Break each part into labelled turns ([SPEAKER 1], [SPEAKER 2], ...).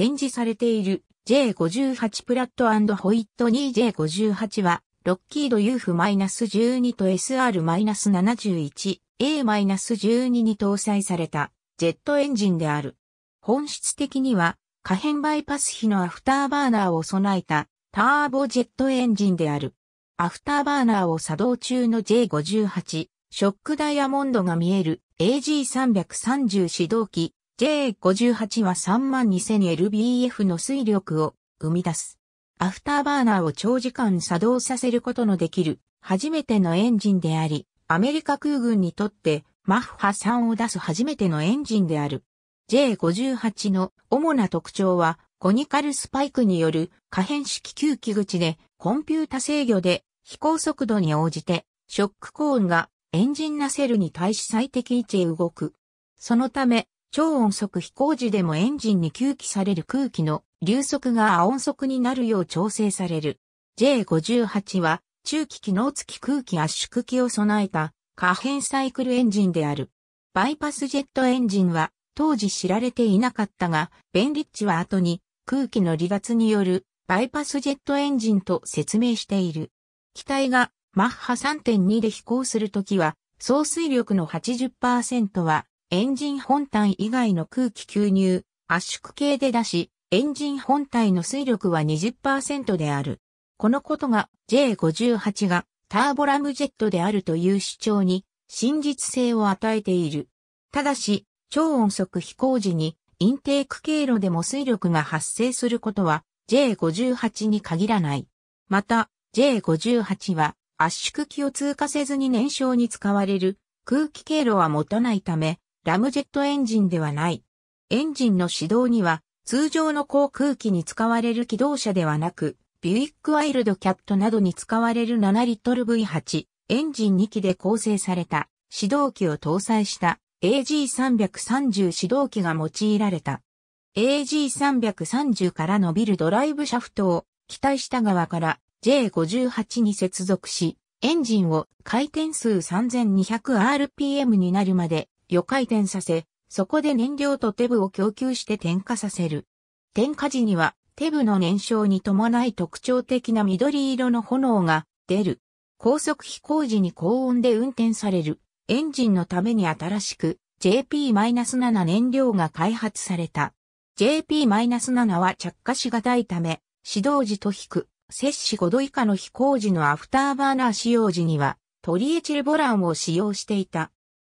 [SPEAKER 1] 展示されている J58 プラットホイット 2J58 は、ロッキード UF-12 と SR-71A-12 に搭載されたジェットエンジンである。本質的には、可変バイパス比のアフターバーナーを備えたターボジェットエンジンである。アフターバーナーを作動中の J58、ショックダイヤモンドが見える AG330 指導機 J58 は 32000lbf の水力を生み出す。アフターバーナーを長時間作動させることのできる初めてのエンジンであり、アメリカ空軍にとってマッハ3を出す初めてのエンジンである。J58 の主な特徴はコニカルスパイクによる可変式吸気口でコンピュータ制御で飛行速度に応じてショックコーンがエンジンナセルに対し最適位置へ動く。そのため超音速飛行時でもエンジンに吸気される空気の流速が亜音速になるよう調整される。J58 は中期機能付き空気圧縮機を備えた可変サイクルエンジンである。バイパスジェットエンジンは当時知られていなかったが、ベンリッチは後に空気の離脱によるバイパスジェットエンジンと説明している。機体がマッハ3.2で飛行するときは、総水力の80%はエンジン本体以外の空気吸入、圧縮系で出し、エンジン本体の水力は20%である。このことが J58 がターボラムジェットであるという主張に真実性を与えている。ただし、超音速飛行時にインテーク経路でも水力が発生することは J58 に限らない。また、J58 は圧縮機を通過せずに燃焼に使われる空気経路は持たないため、ラムジェットエンジンではない。エンジンの始動には通常の航空機に使われる機動車ではなく、ビュイックワイルドキャットなどに使われる7リットル V8 エンジン2機で構成された始動機を搭載した AG330 始動機が用いられた。AG330 から伸びるドライブシャフトを機体下側から J58 に接続し、エンジンを回転数 3200rpm になるまで予回転させ、そこで燃料とテブを供給して点火させる。点火時には、テブの燃焼に伴い特徴的な緑色の炎が出る。高速飛行時に高温で運転される。エンジンのために新しく JP-7 燃料が開発された。JP-7 は着火しがたいため、始動時と引く、摂氏5度以下の飛行時のアフターバーナー使用時には、トリエチルボランを使用していた。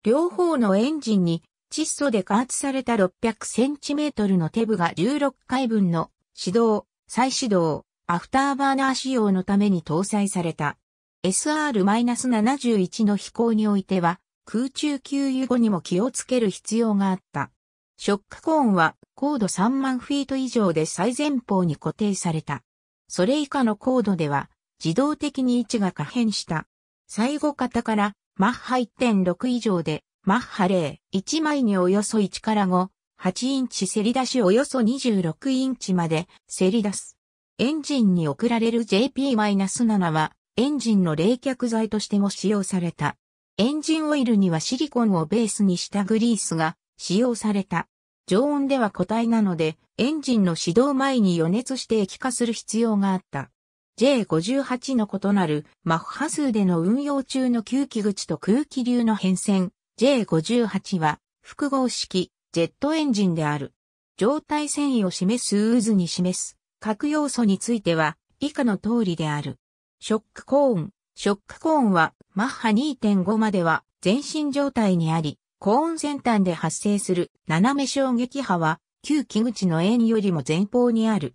[SPEAKER 1] 両方のエンジンに窒素で加圧された 600cm のテブが16回分の始動、再始動、アフターバーナー仕様のために搭載された。SR-71 の飛行においては空中給油後にも気をつける必要があった。ショックコーンは高度3万フィート以上で最前方に固定された。それ以下の高度では自動的に位置が可変した。最後方からマッハ1.6以上で、マッハ0、1枚におよそ1から5、8インチせり出しおよそ26インチまでせり出す。エンジンに送られる JP-7 は、エンジンの冷却剤としても使用された。エンジンオイルにはシリコンをベースにしたグリースが使用された。常温では固体なので、エンジンの始動前に予熱して液化する必要があった。J58 の異なるマッハ数での運用中の吸気口と空気流の変遷 J58 は複合式ジェットエンジンである。状態繊維を示す渦に示す各要素については以下の通りである。ショックコーン。ショックコーンはマッハ2.5までは全身状態にあり、コーン先端で発生する斜め衝撃波は、吸気口の円よりも前方にある。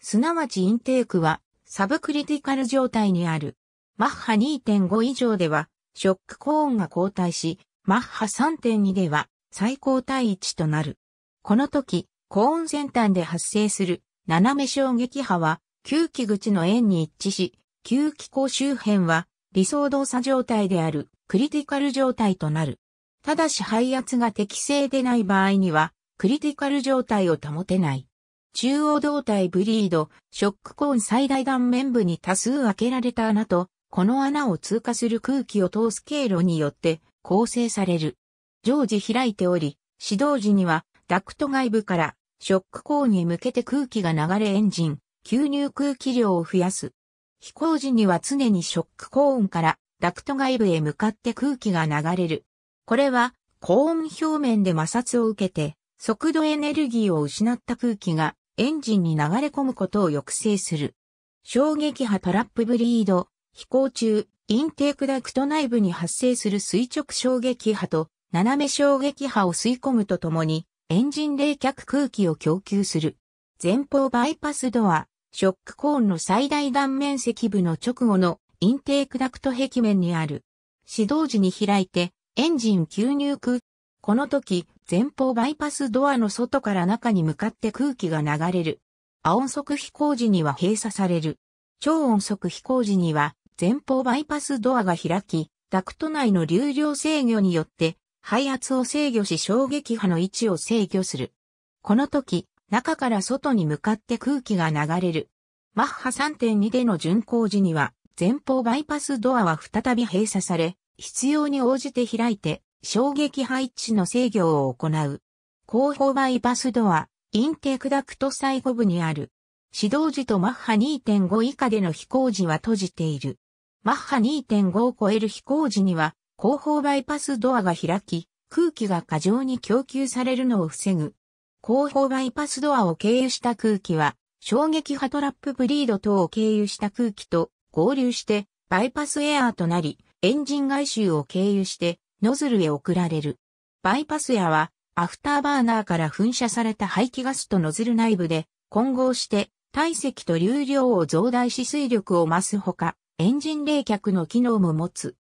[SPEAKER 1] すなわちインテークはサブクリティカル状態にある。マッハ2.5以上では、ショックコーンが後退し、マッハ3.2では、最高対1となる。この時、コーン先端で発生する斜め衝撃波は、吸気口の円に一致し、吸気口周辺は理想動作状態であるクリティカル状態となる。ただし肺圧が適正でない場合には、クリティカル状態を保てない。中央胴体ブリード、ショックコーン最大断面部に多数開けられた穴と、この穴を通過する空気を通す経路によって構成される。常時開いており、始動時にはダクト外部からショックコーンに向けて空気が流れエンジン、吸入空気量を増やす。飛行時には常にショックコーンからダクト外部へ向かって空気が流れる。これは、高温表面で摩擦を受けて、速度エネルギーを失った空気がエンジンに流れ込むことを抑制する。衝撃波トラップブリード、飛行中、インテークダクト内部に発生する垂直衝撃波と斜め衝撃波を吸い込むとともに、エンジン冷却空気を供給する。前方バイパスドア、ショックコーンの最大断面積部の直後のインテークダクト壁面にある。始動時に開いて、エンジン吸入空この時、前方バイパスドアの外から中に向かって空気が流れる。亜音速飛行時には閉鎖される。超音速飛行時には、前方バイパスドアが開き、ダクト内の流量制御によって、排圧を制御し衝撃波の位置を制御する。この時、中から外に向かって空気が流れる。マッハ3.2での巡航時には、前方バイパスドアは再び閉鎖され、必要に応じて開いて、衝撃配置の制御を行う。後方バイパスドア、インテークダクト最後部にある。指導時とマッハ2.5以下での飛行時は閉じている。マッハ2.5を超える飛行時には、後方バイパスドアが開き、空気が過剰に供給されるのを防ぐ。後方バイパスドアを経由した空気は、衝撃波トラップブリード等を経由した空気と合流して、バイパスエアーとなり、エンジン外周を経由して、ノズルへ送られる。バイパスやは、アフターバーナーから噴射された排気ガスとノズル内部で混合して体積と流量を増大し水力を増すほか、エンジン冷却の機能も持つ。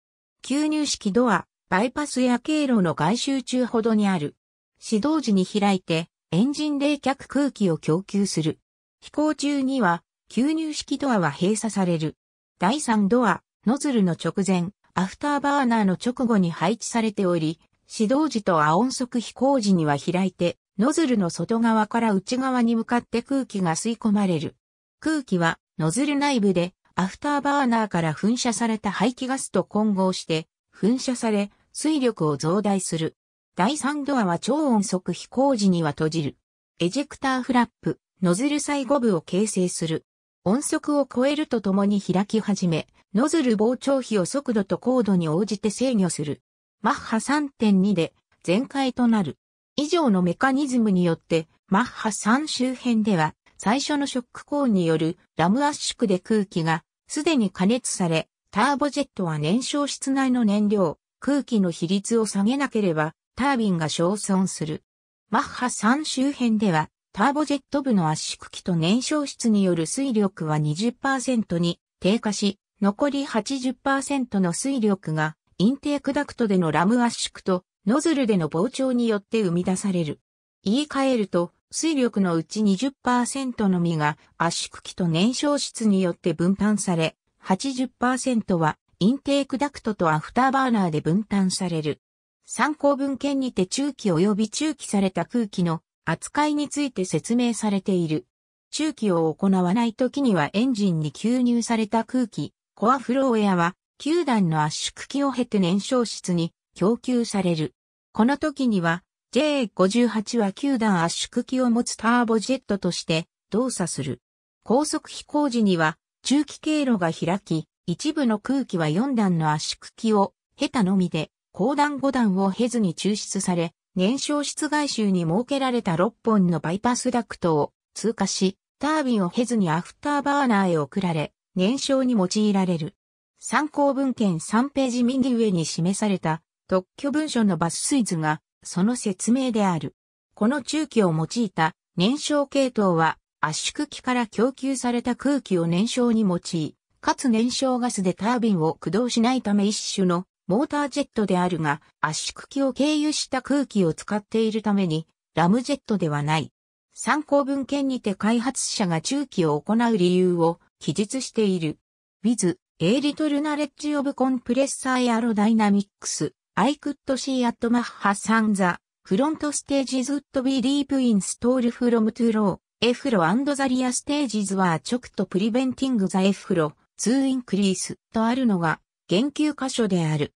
[SPEAKER 1] 吸入式ドア、バイパスや経路の外周中ほどにある。始動時に開いて、エンジン冷却空気を供給する。飛行中には、吸入式ドアは閉鎖される。第3ドア、ノズルの直前、アフターバーナーの直後に配置されており、始動時と亜音速飛行時には開いて、ノズルの外側から内側に向かって空気が吸い込まれる。空気はノズル内部でアフターバーナーから噴射された排気ガスと混合して噴射され水力を増大する。第3ドアは超音速飛行時には閉じる。エジェクターフラップ、ノズル最後部を形成する。音速を超えるとともに開き始め、ノズル膨張比を速度と高度に応じて制御する。マッハ3.2で全開となる。以上のメカニズムによって、マッハ3周辺では、最初のショックンによるラム圧縮で空気がすでに加熱され、ターボジェットは燃焼室内の燃料、空気の比率を下げなければ、タービンが焼損する。マッハ3周辺では、ターボジェット部の圧縮機と燃焼室による水力は20%に低下し、残り80%の水力がインテークダクトでのラム圧縮とノズルでの膨張によって生み出される。言い換えると、水力のうち20%のみが圧縮機と燃焼室によって分担され、80%はインテークダクトとアフターバーナーで分担される。参考文献にて中期及び中期された空気の扱いについて説明されている。中期を行わない時にはエンジンに吸入された空気、コアフローエアは、球団の圧縮機を経て燃焼室に供給される。この時には、J58 は球団圧縮機を持つターボジェットとして動作する。高速飛行時には、中期経路が開き、一部の空気は4段の圧縮機を、経たのみで、後段5段を経ずに抽出され、燃焼室外周に設けられた6本のバイパスダクトを通過し、タービンを経ずにアフターバーナーへ送られ、燃焼に用いられる。参考文献3ページ右上に示された特許文書のバス水図がその説明である。この中期を用いた燃焼系統は圧縮機から供給された空気を燃焼に用い、かつ燃焼ガスでタービンを駆動しないため一種のモータージェットであるが、圧縮機を経由した空気を使っているために、ラムジェットではない。参考文献にて開発者が中期を行う理由を記述している。with A Little Knowledge of Compressor Aerodynamics I could see at Maha San the front stages would be deep i n s t a l l from to low f f l o and the rear stages were choked preventing the f f l o to increase とあるのが言及箇所である。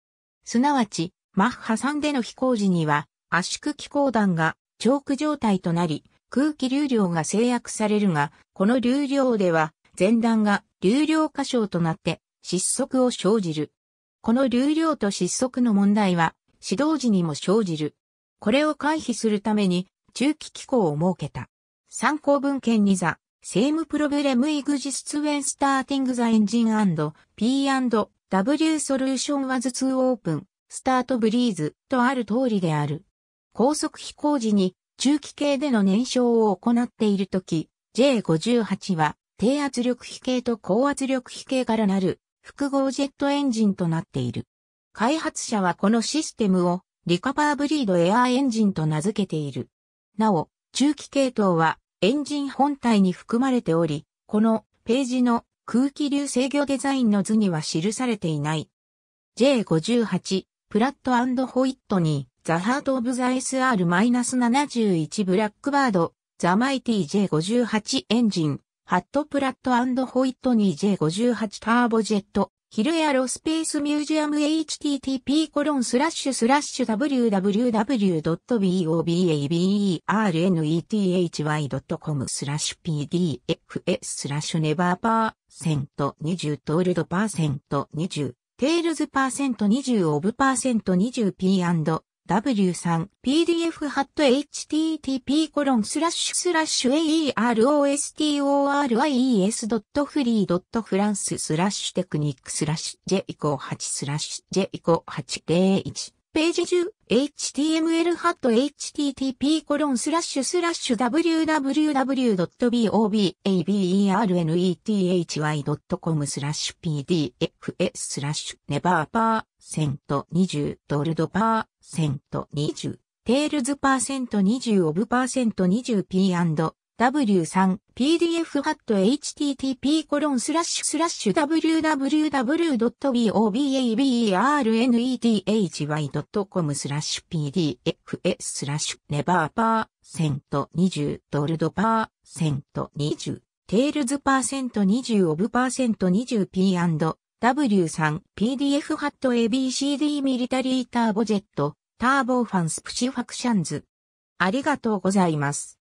[SPEAKER 1] すなわち、マッハ3での飛行時には、圧縮気候弾がチョーク状態となり、空気流量が制約されるが、この流量では、前段が流量過小となって失速を生じる。この流量と失速の問題は、指導時にも生じる。これを回避するために、中期機構を設けた。参考文献にザ、セームプロブレムイグジスツウェンスターティングザエンジン &P&P W ソリューション was オ o プ p e n ートブリーズとある通りである。高速飛行時に中期系での燃焼を行っているとき、J58 は低圧力比系と高圧力比系からなる複合ジェットエンジンとなっている。開発者はこのシステムをリカバーブリードエアーエンジンと名付けている。なお、中期系統はエンジン本体に含まれており、このページの空気流制御デザインの図には記されていない。J58、プラットホイットに、ザ・ハート・オブ・ザ・ SR-71 ブラックバード、ザ・マイティ J58 エンジン、ハット・プラットホイットにー J58 ターボジェット、ヒルエアロスペースミュージアム http コロンスラッシュスラッシュ www.bobabernet.hy.com スラッシュ pdfs スラッシュネバーパー20トールドパーセント20テールズパーセント20オブパーセント 20P&W3 PDF ハット http コロンスラッシュスラッシュ aerostories.free.france スラッシュテクニックスラッシュ j イコ8スラッシュ j イコ801ページ中、html ハット http コロンスラッシュスラッシュ www.bobabernet.com h y スラッシュ pdfs スラッシュネバーパーセント20ドルドパーセント20テールズパーセント20オブパーセント 20p& w 3 p d f h t t t p w w w b o b a b e r n e t h y c o m スラッシュ pdfs スラッシュネバーパーセント20ドルドパーセント20テールズパーセント20オブパーセント 20p&w3 pdf ハット abcd ミリタリーターボジェットターボファンスプシファクションズありがとうございます。